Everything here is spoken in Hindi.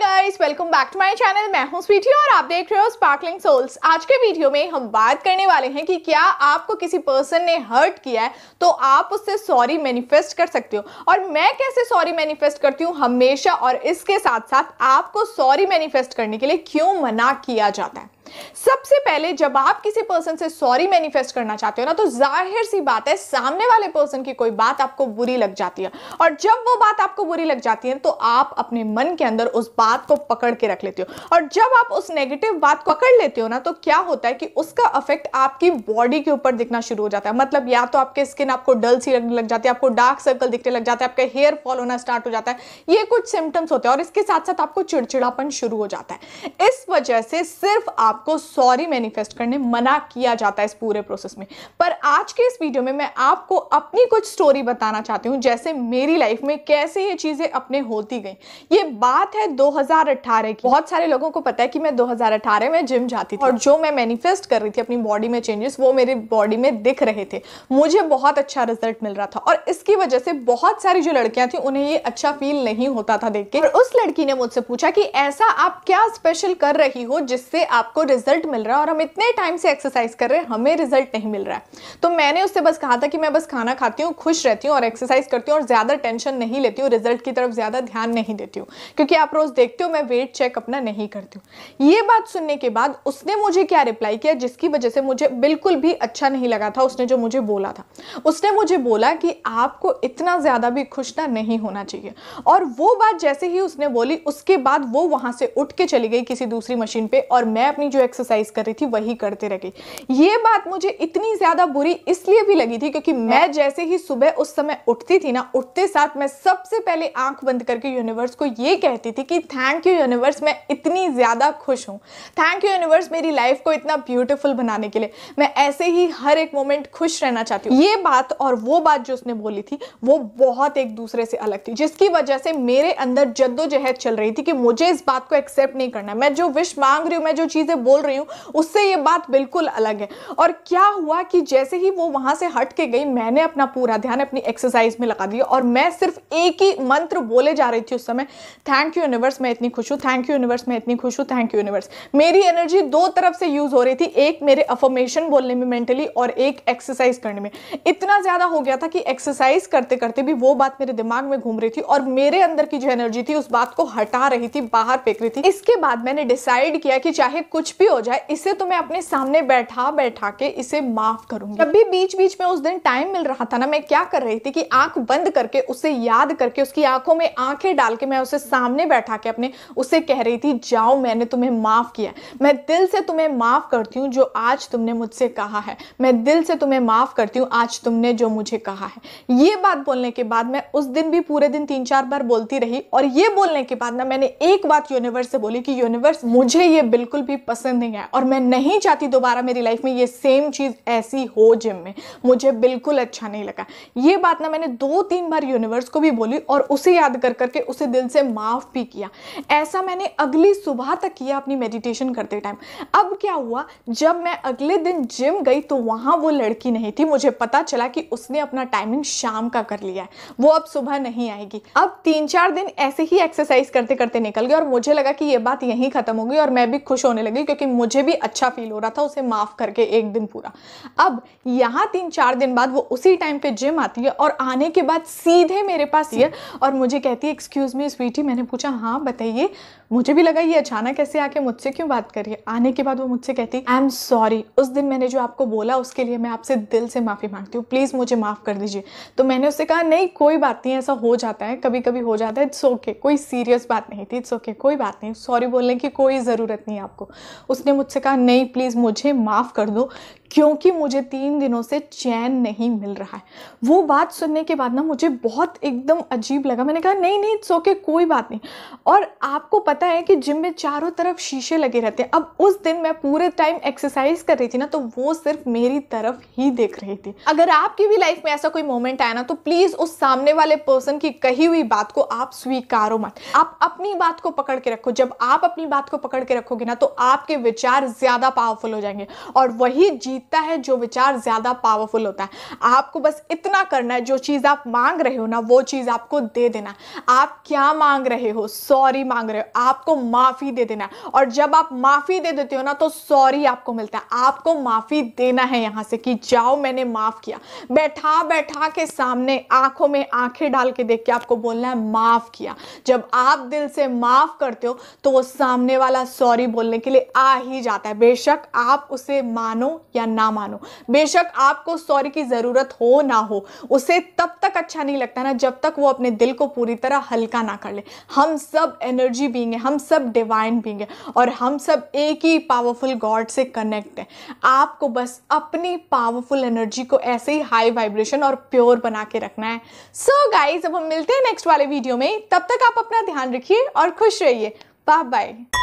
Guys welcome back to my channel मैं हूं स्वीटी और आप देख रहे हो स्पार्कलिंग सोल्स आज के वीडियो में हम बात करने वाले हैं कि क्या आपको किसी पर्सन ने हर्ट किया है तो आप उससे सॉरी मैनिफेस्ट कर सकते हो और मैं कैसे सॉरी मैनिफेस्ट करती हूँ हमेशा और इसके साथ साथ आपको सॉरी मैनिफेस्ट करने के लिए क्यों मना किया जाता है सबसे पहले जब आप किसी पर्सन से सॉरी मैनिफेस्ट करना चाहते हो ना तो जाहिर सी बात है सामने वाले पर्सन की कोई बात आपको बुरी लग जाती है और जब वो बात आपको बुरी लग जाती है तो आप अपने मन के अंदर उस बात को पकड़ के रख लेते हो और जब आप उस नेगेटिव बात को पकड़ लेते हो ना तो क्या होता है कि उसका अफेक्ट आपकी बॉडी के ऊपर दिखना शुरू हो जाता है मतलब या तो आपके स्किन आपको डल सी लगने लग जाती है आपको डार्क सर्कल दिखने लग जाता है आपका हेयर फॉल होना स्टार्ट हो जाता है ये कुछ सिम्टम्स होते हैं और इसके साथ साथ आपको चिड़चिड़ापन शुरू हो जाता है इस वजह से सिर्फ आप आपको सॉरी मैनिफेस्ट करने मना किया जाता है इस पूरे प्रोसेस में पर आज के इस वीडियो में मैं आपको अपनी कुछ स्टोरी बताना चाहती हूँ जैसे मेरी लाइफ में कैसे ये चीज़ें अपने होती गई ये बात है 2018 की बहुत सारे लोगों को पता है कि मैं 2018 में जिम जाती थी और जो मैं मैनिफेस्ट कर रही थी अपनी बॉडी में चेंजेस वो मेरे बॉडी में दिख रहे थे मुझे बहुत अच्छा रिजल्ट मिल रहा था और इसकी वजह से बहुत सारी जो लड़कियां थी उन्हें ये अच्छा फील नहीं होता था देख के और उस लड़की ने मुझसे पूछा कि ऐसा आप क्या स्पेशल कर रही हो जिससे आपको रिजल्ट मिल रहा है और हम इतने टाइम से एक्सरसाइज कर रहे हैं हमें रिजल्ट नहीं मिल रहा है तो मैंने उससे बस कहा था कि मैं बस खाना खाती हूँ खुश रहती हूँ और एक्सरसाइज करती हूँ और ज़्यादा टेंशन नहीं लेती हूँ रिजल्ट की तरफ ज़्यादा ध्यान नहीं देती हूँ क्योंकि आप रोज़ देखते हो मैं वेट चेक अपना नहीं करती हूँ ये बात सुनने के बाद उसने मुझे क्या रिप्लाई किया जिसकी वजह से मुझे बिल्कुल भी अच्छा नहीं लगा था उसने जो मुझे बोला था उसने मुझे बोला कि आपको इतना ज़्यादा भी खुश ना नहीं होना चाहिए और वो बात जैसे ही उसने बोली उसके बाद वो वहाँ से उठ के चली गई किसी दूसरी मशीन पर और मैं अपनी जो जो एक्सरसाइज कर रही थी वही करते रह गई ये बात मुझे इतनी ज़्यादा बुरी इसलिए भी लगी थी क्योंकि मैं हाँ। जैसे ही सुबह उस समय उठती थी ना उठते साथ मैं सबसे पहले आंख बंद करके यूनिवर्स को ये कहती थी कि थैंक यू यूनिवर्स मैं इतनी ज़्यादा खुश हूँ थैंक यू यूनिवर्स मेरी लाइफ को इतना ब्यूटिफुल बनाने के लिए मैं ऐसे ही हर एक मोमेंट खुश रहना चाहती हूँ ये बात और वो बात जो उसने बोली थी वो बहुत एक दूसरे से अलग थी जिसकी वजह से मेरे अंदर जद्दोजहद चल रही थी कि मुझे इस बात को एक्सेप्ट नहीं करना मैं जो विश मांग रही हूँ मैं जो चीज़ें बोल रही हूँ उससे ये बात बिल्कुल अलग है और क्या हुआ कि जैसे ही वो वहाँ से हट के गई मैंने अपना पूरा ध्यान अपनी एक्सरसाइज में लगा दिया और मैं सिर्फ एक ही मंत्र बोले जा रही थी उस समय थैंक यू यूनिवर्स मैं इतनी खुश हूँ थैंक यू यूनिवर्स मैं इतनी खुश हूँ थैंक यू यूनिवर्स मेरी एनर्जी दो तरफ से यूज़ हो रही थी एक मेरे अफॉर्मेशन बोलने में मेंटली और एक एक्सरसाइज करने में इतना ज़्यादा हो गया था कि एक्सरसाइज करते करते भी वो बात मेरे दिमाग में घूम रही थी और मेरे अंदर की जो एनर्जी थी उस बात को हटा रही थी बाहर फेंक रही थी इसके बाद मैंने डिसाइड किया कि चाहे कुछ भी हो जाए इसे तो मैं अपने सामने बैठा बैठा के इसे माफ करूंगी जब भी बीच बीच में उस दिन टाइम मिल रहा था ना मैं क्या कर रही थी कि आंख बंद करके उसे याद करके उसकी आंखों में आंखें डाल के मैं उसे सामने बैठा के अपने उसे कह रही थी जाओ मैंने तुम्हें माफ किया मैं दिल से तुम्हें माफ करती हूँ जो आज तुमने मुझसे कहा है मैं दिल से तुम्हें माफ करती हूँ आज तुमने जो मुझे कहा है ये बात बोलने के बाद मैं उस दिन भी पूरे दिन तीन चार बार बोलती रही और ये बोलने के बाद ना मैंने एक बात यूनिवर्स से बोली कि यूनिवर्स मुझे ये बिल्कुल भी पसंद पसंद नहीं आया और मैं नहीं चाहती दोबारा मेरी लाइफ में ये सेम चीज़ ऐसी हो जिम में मुझे बिल्कुल अच्छा नहीं लगा ये बात ना मैंने दो तीन बार यूनिवर्स को भी बोली और उसे याद कर करके उसे दिल से माफ़ भी किया ऐसा मैंने अगली सुबह तक किया अपनी मेडिटेशन करते टाइम अब क्या हुआ जब मैं अगले दिन जिम गई तो वहाँ वो लड़की नहीं थी मुझे पता चला कि उसने अपना टाइमिंग शाम का कर लिया है वो अब सुबह नहीं आएगी अब तीन चार दिन ऐसे ही एक्सरसाइज करते करते निकल गए और मुझे लगा कि ये बात यहीं खत्म हो गई और मैं भी खुश होने लगी क्योंकि मुझे भी अच्छा फील हो रहा था उसे माफ़ करके एक दिन पूरा अब यहाँ तीन चार दिन बाद वो उसी टाइम पे जिम आती है और आने के बाद सीधे मेरे पास ये और मुझे कहती है एक्सक्यूज़ मी स्वीटी मैंने पूछा हाँ बताइए मुझे भी लगा ये अचानक ऐसे आके मुझसे क्यों बात करिए आने के बाद वो मुझसे कहती आई एम सॉरी उस दिन मैंने जो आपको बोला उसके लिए मैं आपसे दिल से माफ़ी मांगती हूँ प्लीज़ मुझे माफ़ कर दीजिए तो मैंने उससे कहा नहीं कोई बात नहीं ऐसा हो जाता है कभी कभी हो जाता है इट्स ओके okay, कोई सीरियस बात नहीं थी इट्स ओके okay, कोई बात नहीं सॉरी बोलने की कोई ज़रूरत नहीं आपको उसने मुझसे कहा नहीं प्लीज़ मुझे माफ़ कर दो क्योंकि मुझे तीन दिनों से चैन नहीं मिल रहा है वो बात सुनने के बाद ना मुझे बहुत एकदम अजीब लगा मैंने कहा नहीं नहीं सो के कोई बात नहीं और आपको पता है कि जिम में चारों तरफ शीशे लगे रहते हैं अब उस दिन मैं पूरे टाइम एक्सरसाइज कर रही थी ना तो वो सिर्फ मेरी तरफ ही देख रही थी अगर आपकी भी लाइफ में ऐसा कोई मोमेंट आया ना तो प्लीज़ उस सामने वाले पर्सन की कही हुई बात को आप स्वीकारो मत आप अपनी बात को पकड़ के रखो जब आप अपनी बात को पकड़ के रखोगे ना तो आपके विचार ज़्यादा पावरफुल हो जाएंगे और वही जी जीतता है जो विचार ज़्यादा पावरफुल होता है आपको बस इतना करना है जो चीज़ आप मांग रहे हो ना वो चीज़ आपको दे देना आप क्या मांग रहे हो सॉरी मांग रहे हो आपको माफ़ी दे देना और जब आप माफ़ी दे देते हो ना तो सॉरी आपको मिलता है आपको माफ़ी देना है यहां से कि जाओ मैंने माफ़ किया बैठा बैठा के सामने आंखों में आंखें डाल के देख के आपको बोलना है माफ़ किया जब आप दिल से माफ़ करते हो तो वो सामने वाला सॉरी बोलने के लिए आ ही जाता है बेशक आप उसे मानो या ना मानो बेशक आपको सॉरी की ज़रूरत हो ना हो उसे तब तक अच्छा नहीं लगता ना जब तक वो अपने दिल को पूरी तरह हल्का ना कर ले हम सब एनर्जी बींग है हम सब डिवाइन बींग है और हम सब एक ही पावरफुल गॉड से कनेक्ट हैं आपको बस अपनी पावरफुल एनर्जी को ऐसे ही हाई वाइब्रेशन और प्योर बना के रखना है सो so गाइज अब हम मिलते हैं नेक्स्ट वाले वीडियो में तब तक आप अपना ध्यान रखिए और खुश रहिए बाय बाय